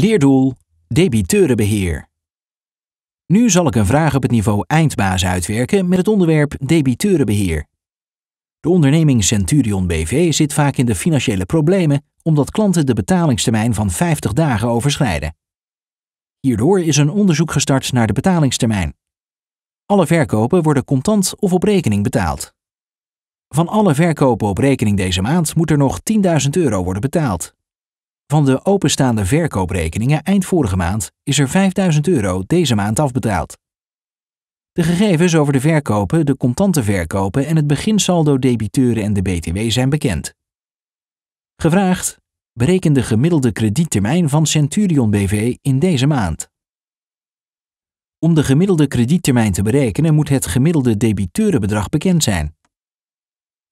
Leerdoel debiteurenbeheer. Nu zal ik een vraag op het niveau eindbaas uitwerken met het onderwerp debiteurenbeheer. De onderneming Centurion BV zit vaak in de financiële problemen omdat klanten de betalingstermijn van 50 dagen overschrijden. Hierdoor is een onderzoek gestart naar de betalingstermijn. Alle verkopen worden contant of op rekening betaald. Van alle verkopen op rekening deze maand moet er nog 10.000 euro worden betaald. Van de openstaande verkooprekeningen eind vorige maand is er 5000 euro deze maand afbetaald. De gegevens over de verkopen, de contante verkopen en het beginsaldo debiteuren en de BTW zijn bekend. Gevraagd: bereken de gemiddelde krediettermijn van Centurion BV in deze maand. Om de gemiddelde krediettermijn te berekenen moet het gemiddelde debiteurenbedrag bekend zijn.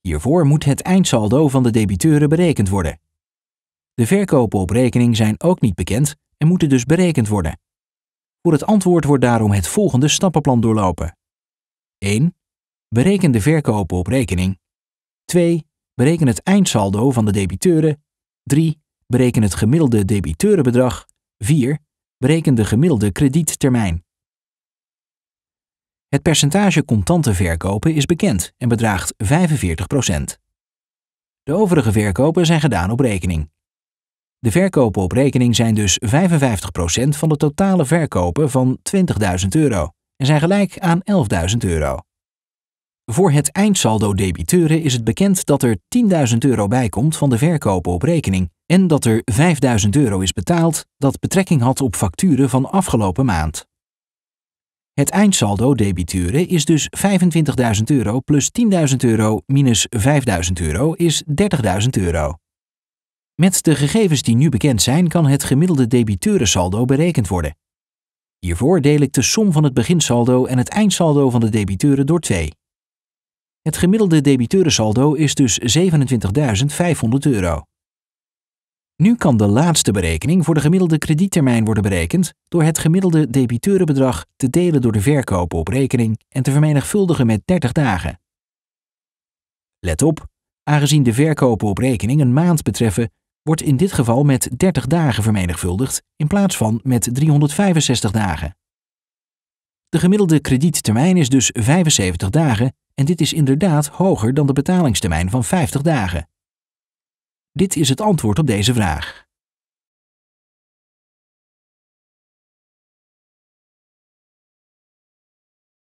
Hiervoor moet het eindsaldo van de debiteuren berekend worden. De verkopen op rekening zijn ook niet bekend en moeten dus berekend worden. Voor het antwoord wordt daarom het volgende stappenplan doorlopen. 1. Bereken de verkopen op rekening. 2. Bereken het eindsaldo van de debiteuren. 3. Bereken het gemiddelde debiteurenbedrag. 4. Bereken de gemiddelde krediettermijn. Het percentage contante verkopen is bekend en bedraagt 45%. De overige verkopen zijn gedaan op rekening. De verkopen op rekening zijn dus 55% van de totale verkopen van 20.000 euro en zijn gelijk aan 11.000 euro. Voor het eindsaldo debiteuren is het bekend dat er 10.000 euro bijkomt van de verkopen op rekening en dat er 5.000 euro is betaald dat betrekking had op facturen van afgelopen maand. Het eindsaldo debiteuren is dus 25.000 euro plus 10.000 euro minus 5.000 euro is 30.000 euro. Met de gegevens die nu bekend zijn, kan het gemiddelde debiteurensaldo berekend worden. Hiervoor deel ik de som van het beginsaldo en het eindsaldo van de debiteuren door 2. Het gemiddelde debiteurensaldo is dus 27.500 euro. Nu kan de laatste berekening voor de gemiddelde krediettermijn worden berekend door het gemiddelde debiteurenbedrag te delen door de verkopen op rekening en te vermenigvuldigen met 30 dagen. Let op, aangezien de verkopen op rekening een maand betreffen, wordt in dit geval met 30 dagen vermenigvuldigd in plaats van met 365 dagen. De gemiddelde krediettermijn is dus 75 dagen en dit is inderdaad hoger dan de betalingstermijn van 50 dagen. Dit is het antwoord op deze vraag.